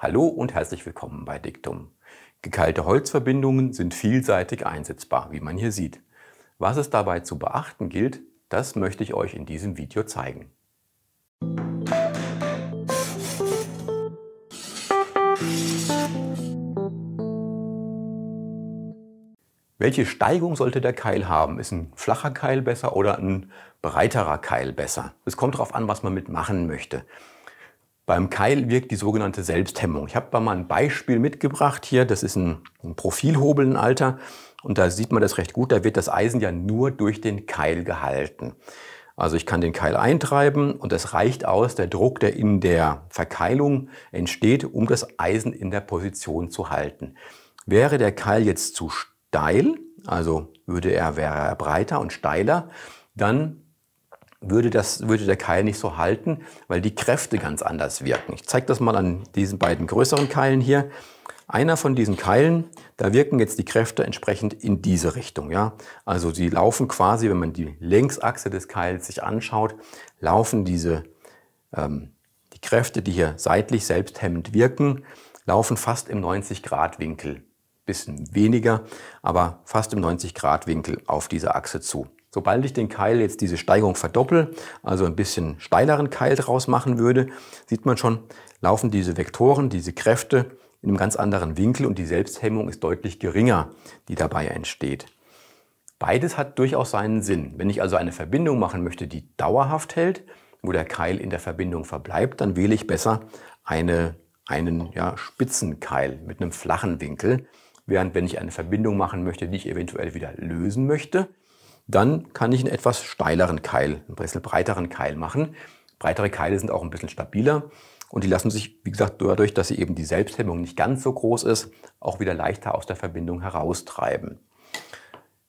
Hallo und herzlich willkommen bei Diktum. Gekeilte Holzverbindungen sind vielseitig einsetzbar, wie man hier sieht. Was es dabei zu beachten gilt, das möchte ich euch in diesem Video zeigen. Welche Steigung sollte der Keil haben? Ist ein flacher Keil besser oder ein breiterer Keil besser? Es kommt darauf an, was man mitmachen möchte. Beim Keil wirkt die sogenannte Selbsthemmung. Ich habe mal ein Beispiel mitgebracht hier. Das ist ein, ein Alter. Und da sieht man das recht gut. Da wird das Eisen ja nur durch den Keil gehalten. Also ich kann den Keil eintreiben und das reicht aus, der Druck, der in der Verkeilung entsteht, um das Eisen in der Position zu halten. Wäre der Keil jetzt zu steil, also würde er, wäre er breiter und steiler, dann würde, das, würde der Keil nicht so halten, weil die Kräfte ganz anders wirken. Ich zeige das mal an diesen beiden größeren Keilen hier. Einer von diesen Keilen, da wirken jetzt die Kräfte entsprechend in diese Richtung. Ja? Also sie laufen quasi, wenn man die Längsachse des Keils sich anschaut, laufen diese ähm, die Kräfte, die hier seitlich selbsthemmend wirken, laufen fast im 90-Grad-Winkel. Bisschen weniger, aber fast im 90-Grad-Winkel auf diese Achse zu. Sobald ich den Keil jetzt diese Steigung verdoppel, also ein bisschen steileren Keil draus machen würde, sieht man schon, laufen diese Vektoren, diese Kräfte in einem ganz anderen Winkel und die Selbsthemmung ist deutlich geringer, die dabei entsteht. Beides hat durchaus seinen Sinn. Wenn ich also eine Verbindung machen möchte, die dauerhaft hält, wo der Keil in der Verbindung verbleibt, dann wähle ich besser eine, einen ja, spitzen Keil mit einem flachen Winkel. Während wenn ich eine Verbindung machen möchte, die ich eventuell wieder lösen möchte, dann kann ich einen etwas steileren Keil, einen bisschen breiteren Keil machen. Breitere Keile sind auch ein bisschen stabiler und die lassen sich, wie gesagt, dadurch, dass sie eben die Selbsthemmung nicht ganz so groß ist, auch wieder leichter aus der Verbindung heraustreiben.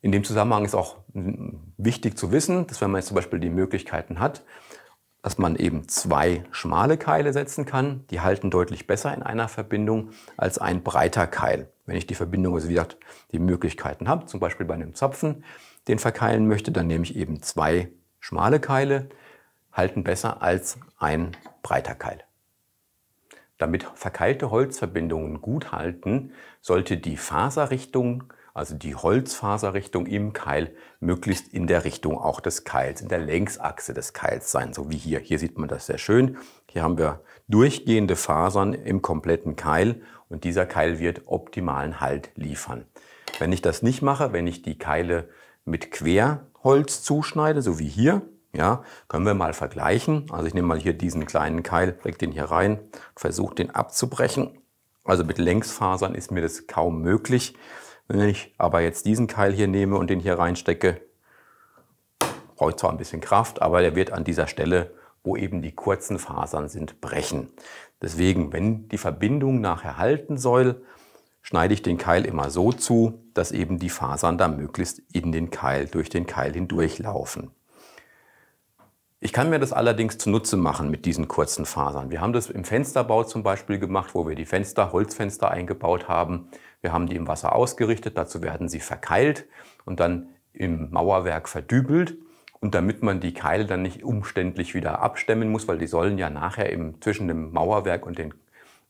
In dem Zusammenhang ist auch wichtig zu wissen, dass wenn man jetzt zum Beispiel die Möglichkeiten hat, dass man eben zwei schmale Keile setzen kann. Die halten deutlich besser in einer Verbindung als ein breiter Keil. Wenn ich die Verbindung, also wie gesagt, die Möglichkeiten habe, zum Beispiel bei einem Zapfen, den verkeilen möchte, dann nehme ich eben zwei schmale Keile, halten besser als ein breiter Keil. Damit verkeilte Holzverbindungen gut halten, sollte die Faserrichtung, also die Holzfaserrichtung im Keil, möglichst in der Richtung auch des Keils, in der Längsachse des Keils sein, so wie hier. Hier sieht man das sehr schön. Hier haben wir durchgehende Fasern im kompletten Keil und dieser Keil wird optimalen Halt liefern. Wenn ich das nicht mache, wenn ich die Keile mit Querholz zuschneide, so wie hier, ja, können wir mal vergleichen. Also ich nehme mal hier diesen kleinen Keil, leg den hier rein, versuche den abzubrechen. Also mit Längsfasern ist mir das kaum möglich. Wenn ich aber jetzt diesen Keil hier nehme und den hier reinstecke, brauche ich zwar ein bisschen Kraft, aber der wird an dieser Stelle, wo eben die kurzen Fasern sind, brechen. Deswegen, wenn die Verbindung nachher halten soll, schneide ich den Keil immer so zu, dass eben die Fasern da möglichst in den Keil, durch den Keil hindurchlaufen. Ich kann mir das allerdings zunutze machen mit diesen kurzen Fasern. Wir haben das im Fensterbau zum Beispiel gemacht, wo wir die Fenster, Holzfenster eingebaut haben. Wir haben die im Wasser ausgerichtet, dazu werden sie verkeilt und dann im Mauerwerk verdübelt. Und damit man die Keile dann nicht umständlich wieder abstemmen muss, weil die sollen ja nachher im, zwischen dem Mauerwerk und, den,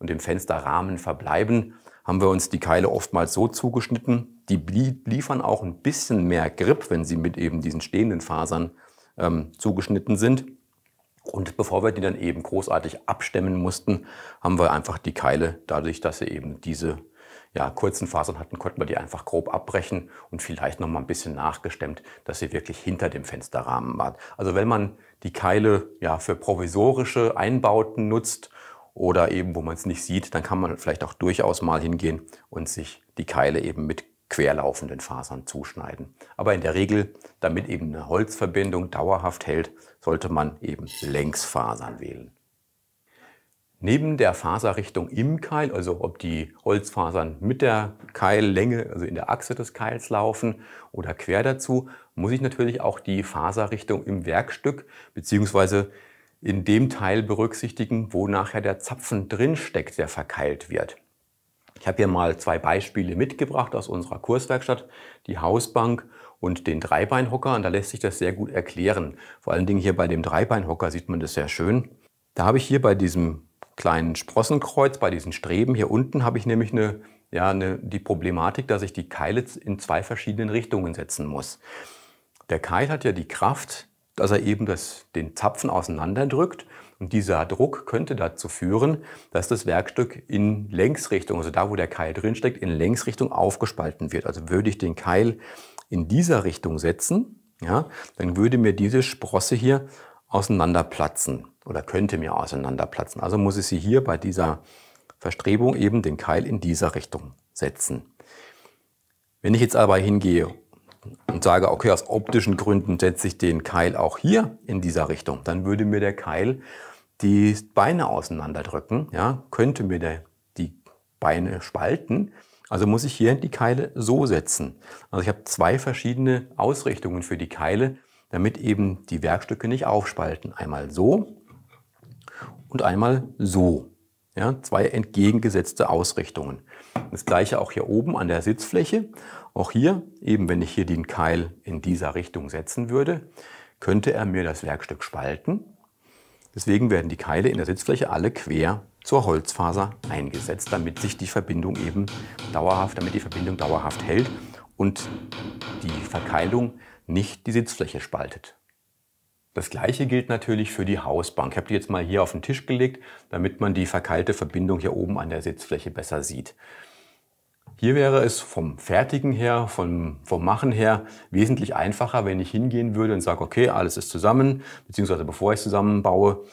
und dem Fensterrahmen verbleiben, haben wir uns die Keile oftmals so zugeschnitten. Die liefern auch ein bisschen mehr Grip, wenn sie mit eben diesen stehenden Fasern ähm, zugeschnitten sind. Und bevor wir die dann eben großartig abstemmen mussten, haben wir einfach die Keile, dadurch, dass sie eben diese ja, kurzen Fasern hatten, konnten wir die einfach grob abbrechen und vielleicht nochmal ein bisschen nachgestemmt, dass sie wirklich hinter dem Fensterrahmen waren. Also wenn man die Keile ja, für provisorische Einbauten nutzt oder eben, wo man es nicht sieht, dann kann man vielleicht auch durchaus mal hingehen und sich die Keile eben mit querlaufenden Fasern zuschneiden. Aber in der Regel, damit eben eine Holzverbindung dauerhaft hält, sollte man eben Längsfasern wählen. Neben der Faserrichtung im Keil, also ob die Holzfasern mit der Keillänge, also in der Achse des Keils laufen oder quer dazu, muss ich natürlich auch die Faserrichtung im Werkstück bzw in dem Teil berücksichtigen, wo nachher der Zapfen drin steckt, der verkeilt wird. Ich habe hier mal zwei Beispiele mitgebracht aus unserer Kurswerkstatt, die Hausbank und den Dreibeinhocker. Und da lässt sich das sehr gut erklären. Vor allen Dingen hier bei dem Dreibeinhocker sieht man das sehr schön. Da habe ich hier bei diesem kleinen Sprossenkreuz, bei diesen Streben hier unten, habe ich nämlich eine, ja, eine, die Problematik, dass ich die Keile in zwei verschiedenen Richtungen setzen muss. Der Keil hat ja die Kraft, dass er eben das, den Zapfen auseinanderdrückt. Und dieser Druck könnte dazu führen, dass das Werkstück in Längsrichtung, also da, wo der Keil drinsteckt, in Längsrichtung aufgespalten wird. Also würde ich den Keil in dieser Richtung setzen, ja, dann würde mir diese Sprosse hier auseinanderplatzen oder könnte mir auseinanderplatzen. Also muss ich sie hier bei dieser Verstrebung eben den Keil in dieser Richtung setzen. Wenn ich jetzt aber hingehe und sage, okay, aus optischen Gründen setze ich den Keil auch hier in dieser Richtung, dann würde mir der Keil die Beine auseinanderdrücken, ja, könnte mir der, die Beine spalten. Also muss ich hier die Keile so setzen. Also ich habe zwei verschiedene Ausrichtungen für die Keile, damit eben die Werkstücke nicht aufspalten. Einmal so und einmal so. Ja, zwei entgegengesetzte Ausrichtungen. Das gleiche auch hier oben an der Sitzfläche. Auch hier, eben wenn ich hier den Keil in dieser Richtung setzen würde, könnte er mir das Werkstück spalten. Deswegen werden die Keile in der Sitzfläche alle quer zur Holzfaser eingesetzt, damit sich die Verbindung eben dauerhaft, damit die Verbindung dauerhaft hält und die Verkeilung nicht die Sitzfläche spaltet. Das gleiche gilt natürlich für die Hausbank. Ich habe die jetzt mal hier auf den Tisch gelegt, damit man die verkeilte Verbindung hier oben an der Sitzfläche besser sieht. Hier wäre es vom Fertigen her, vom, vom Machen her wesentlich einfacher, wenn ich hingehen würde und sage, okay, alles ist zusammen, beziehungsweise bevor ich es zusammenbaue,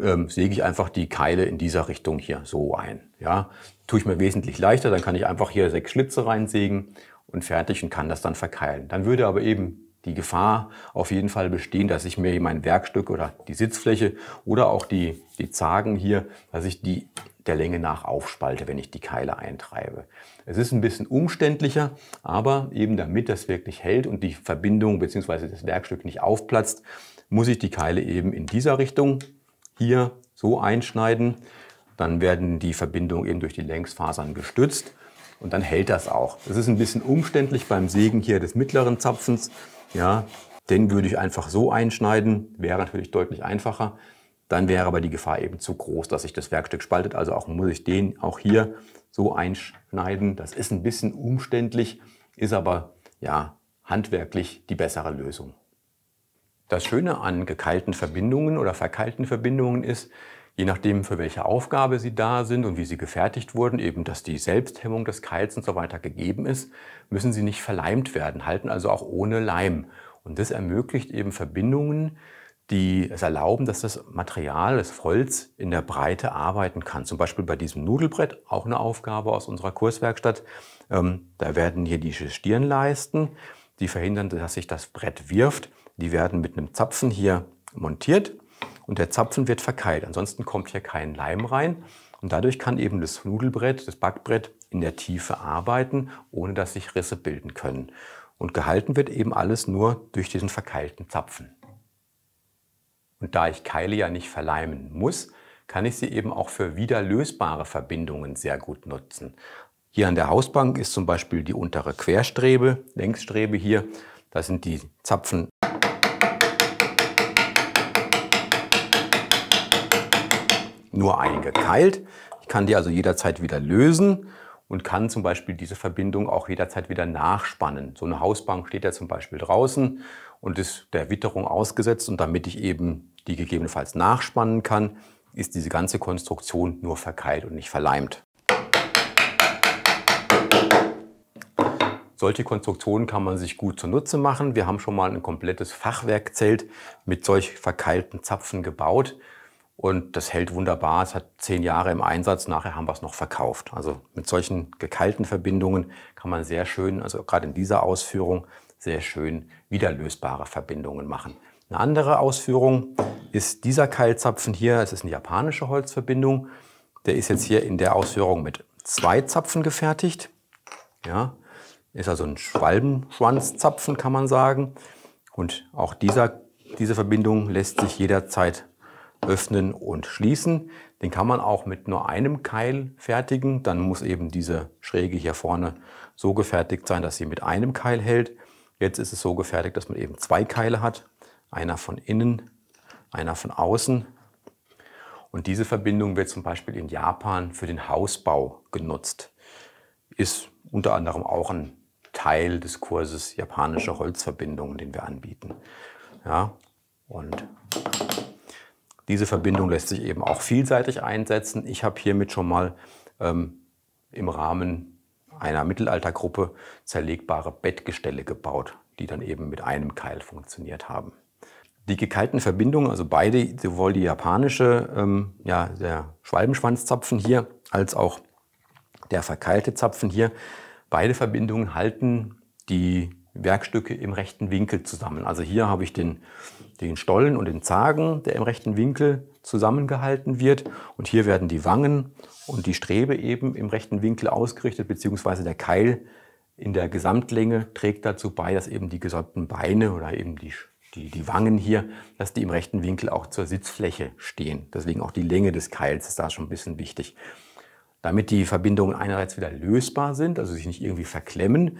ähm, säge ich einfach die Keile in dieser Richtung hier so ein. Ja, tue ich mir wesentlich leichter, dann kann ich einfach hier sechs Schlitze reinsägen und fertig und kann das dann verkeilen. Dann würde aber eben die Gefahr auf jeden Fall bestehen, dass ich mir mein Werkstück oder die Sitzfläche oder auch die, die Zagen hier, dass ich die der Länge nach aufspalte, wenn ich die Keile eintreibe. Es ist ein bisschen umständlicher, aber eben damit das wirklich hält und die Verbindung bzw. das Werkstück nicht aufplatzt, muss ich die Keile eben in dieser Richtung hier so einschneiden. Dann werden die Verbindungen eben durch die Längsfasern gestützt und dann hält das auch. Es ist ein bisschen umständlich beim Sägen hier des mittleren Zapfens, ja, den würde ich einfach so einschneiden, wäre natürlich deutlich einfacher. Dann wäre aber die Gefahr eben zu groß, dass sich das Werkstück spaltet. Also auch muss ich den auch hier so einschneiden. Das ist ein bisschen umständlich, ist aber ja handwerklich die bessere Lösung. Das Schöne an gekeilten Verbindungen oder verkeilten Verbindungen ist, je nachdem für welche Aufgabe sie da sind und wie sie gefertigt wurden, eben dass die Selbsthemmung des Keils und so weiter gegeben ist, müssen sie nicht verleimt werden, halten also auch ohne Leim. Und das ermöglicht eben Verbindungen, die es erlauben, dass das Material, das Holz in der Breite arbeiten kann. Zum Beispiel bei diesem Nudelbrett, auch eine Aufgabe aus unserer Kurswerkstatt. Ähm, da werden hier diese Stirnleisten, die verhindern, dass sich das Brett wirft. Die werden mit einem Zapfen hier montiert und der Zapfen wird verkeilt. Ansonsten kommt hier kein Leim rein und dadurch kann eben das Nudelbrett, das Backbrett in der Tiefe arbeiten, ohne dass sich Risse bilden können. Und gehalten wird eben alles nur durch diesen verkeilten Zapfen. Und da ich Keile ja nicht verleimen muss, kann ich sie eben auch für wiederlösbare Verbindungen sehr gut nutzen. Hier an der Hausbank ist zum Beispiel die untere Querstrebe, Längsstrebe hier. Da sind die Zapfen nur eingekeilt. Ich kann die also jederzeit wieder lösen und kann zum Beispiel diese Verbindung auch jederzeit wieder nachspannen. So eine Hausbank steht ja zum Beispiel draußen und ist der Witterung ausgesetzt und damit ich eben die gegebenenfalls nachspannen kann, ist diese ganze Konstruktion nur verkeilt und nicht verleimt. Solche Konstruktionen kann man sich gut zunutze machen. Wir haben schon mal ein komplettes Fachwerkzelt mit solch verkeilten Zapfen gebaut und das hält wunderbar. Es hat zehn Jahre im Einsatz. Nachher haben wir es noch verkauft. Also mit solchen gekalten Verbindungen kann man sehr schön, also gerade in dieser Ausführung, sehr schön wiederlösbare Verbindungen machen. Eine andere Ausführung ist dieser Keilzapfen hier. Es ist eine japanische Holzverbindung. Der ist jetzt hier in der Ausführung mit zwei Zapfen gefertigt. Ja, ist also ein Schwalbenschwanzzapfen, kann man sagen. Und auch dieser, diese Verbindung lässt sich jederzeit öffnen und schließen. Den kann man auch mit nur einem Keil fertigen. Dann muss eben diese Schräge hier vorne so gefertigt sein, dass sie mit einem Keil hält. Jetzt ist es so gefertigt, dass man eben zwei Keile hat. Einer von innen, einer von außen. Und diese Verbindung wird zum Beispiel in Japan für den Hausbau genutzt. Ist unter anderem auch ein Teil des Kurses japanische Holzverbindungen, den wir anbieten. Ja, und diese Verbindung lässt sich eben auch vielseitig einsetzen. Ich habe hiermit schon mal ähm, im Rahmen einer Mittelaltergruppe zerlegbare Bettgestelle gebaut, die dann eben mit einem Keil funktioniert haben. Die gekeilten Verbindungen, also beide, sowohl die japanische, ähm, ja, der Schwalbenschwanzzapfen hier, als auch der verkeilte Zapfen hier, beide Verbindungen halten die Werkstücke im rechten Winkel zusammen. Also hier habe ich den, den Stollen und den Zagen, der im rechten Winkel zusammengehalten wird. Und hier werden die Wangen und die Strebe eben im rechten Winkel ausgerichtet, beziehungsweise der Keil in der Gesamtlänge trägt dazu bei, dass eben die gesamten Beine oder eben die, die, die Wangen hier, dass die im rechten Winkel auch zur Sitzfläche stehen. Deswegen auch die Länge des Keils ist da schon ein bisschen wichtig. Damit die Verbindungen einerseits wieder lösbar sind, also sich nicht irgendwie verklemmen,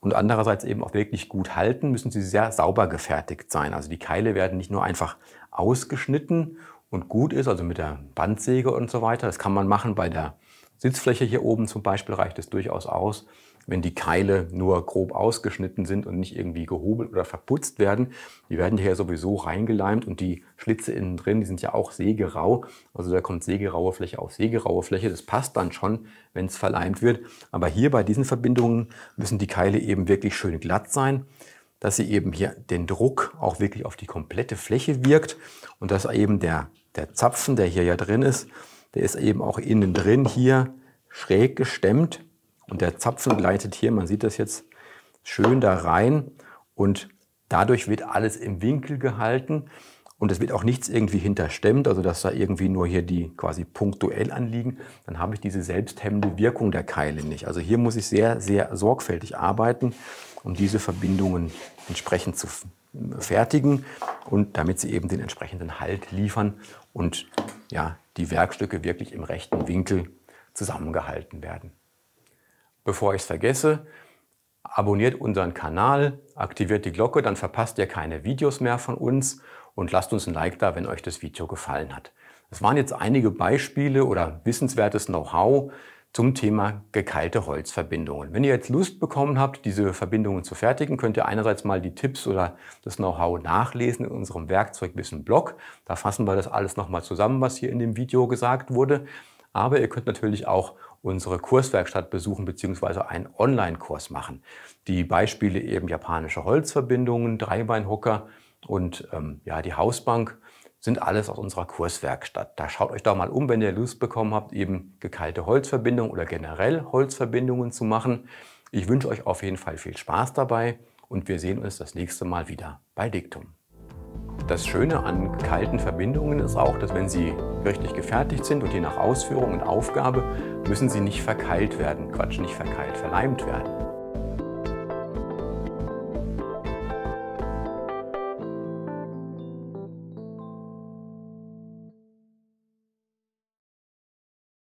und andererseits eben auch wirklich gut halten, müssen sie sehr sauber gefertigt sein. Also die Keile werden nicht nur einfach ausgeschnitten und gut ist, also mit der Bandsäge und so weiter. Das kann man machen bei der Sitzfläche hier oben zum Beispiel reicht es durchaus aus wenn die Keile nur grob ausgeschnitten sind und nicht irgendwie gehobelt oder verputzt werden. Die werden hier ja sowieso reingeleimt und die Schlitze innen drin, die sind ja auch sägerau. Also da kommt sägeraue Fläche auf sägeraue Fläche. Das passt dann schon, wenn es verleimt wird. Aber hier bei diesen Verbindungen müssen die Keile eben wirklich schön glatt sein dass sie eben hier den Druck auch wirklich auf die komplette Fläche wirkt und dass eben der, der Zapfen, der hier ja drin ist, der ist eben auch innen drin hier schräg gestemmt und der Zapfen gleitet hier, man sieht das jetzt, schön da rein und dadurch wird alles im Winkel gehalten und es wird auch nichts irgendwie hinterstemmt, also dass da irgendwie nur hier die quasi punktuell anliegen, dann habe ich diese selbsthemmende Wirkung der Keile nicht. Also hier muss ich sehr, sehr sorgfältig arbeiten, um diese Verbindungen entsprechend zu fertigen und damit sie eben den entsprechenden Halt liefern und ja, die Werkstücke wirklich im rechten Winkel zusammengehalten werden. Bevor ich es vergesse, abonniert unseren Kanal, aktiviert die Glocke, dann verpasst ihr keine Videos mehr von uns und lasst uns ein Like da, wenn euch das Video gefallen hat. Das waren jetzt einige Beispiele oder wissenswertes Know-how zum Thema gekeilte Holzverbindungen. Wenn ihr jetzt Lust bekommen habt, diese Verbindungen zu fertigen, könnt ihr einerseits mal die Tipps oder das Know-how nachlesen in unserem Werkzeugwissen-Blog. Da fassen wir das alles nochmal zusammen, was hier in dem Video gesagt wurde. Aber ihr könnt natürlich auch unsere Kurswerkstatt besuchen bzw. einen Online-Kurs machen. Die Beispiele eben japanische Holzverbindungen, Dreibeinhocker und ähm, ja, die Hausbank sind alles aus unserer Kurswerkstatt. Da schaut euch doch mal um, wenn ihr Lust bekommen habt, eben gekeilte Holzverbindungen oder generell Holzverbindungen zu machen. Ich wünsche euch auf jeden Fall viel Spaß dabei und wir sehen uns das nächste Mal wieder bei Diktum. Das Schöne an kalten Verbindungen ist auch, dass wenn sie richtig gefertigt sind und je nach Ausführung und Aufgabe, müssen sie nicht verkeilt werden. Quatsch, nicht verkeilt, verleimt werden.